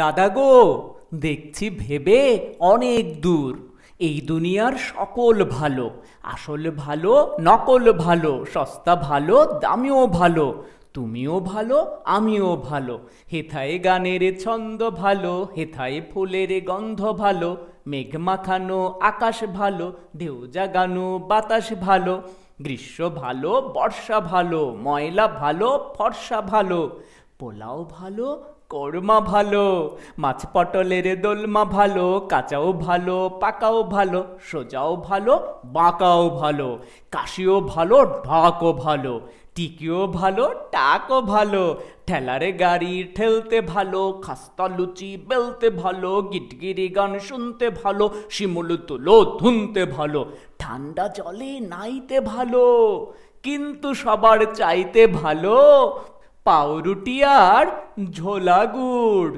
দাদা গো দেখছি ভেবে অনেক দূর এই দুনিয়ার সকল ভালো আসল ভালো নকল ভালো সস্তা ভালো দামিও ভালো তুমিও ভালো আমিও ভালো হেথায় গানের ছন্দ ভালো হেথায় ফুলের গন্ধ ভালো মেঘ মাখানো আকাশ ভালো ঢেউ জাগানো বাতাস ভালো গ্রীষ্ম ভালো বর্ষা ভালো ময়লা ভালো ফর্সা ভালো পোলাও ভালো কর্মা ভালো মাছ পটলের দোলমা ভালো কাঁচাও ভালো পাকাও ভালো সোজাও ভালো বাঁকাও ভালো কাশিও ভালো ঢাকও ভালো টিকিও ভালো টাকও ভালো ঠেলারে গাড়ি ঠেলতে ভালো খাস্তা লুচি বেলতে ভালো গিটগিরি গান শুনতে ভালো শিমুল তুলো ধুনতে ভালো ঠান্ডা জলে নাইতে ভালো কিন্তু সবার চাইতে ভালো পাউরুটি আর ঝোলা গুড়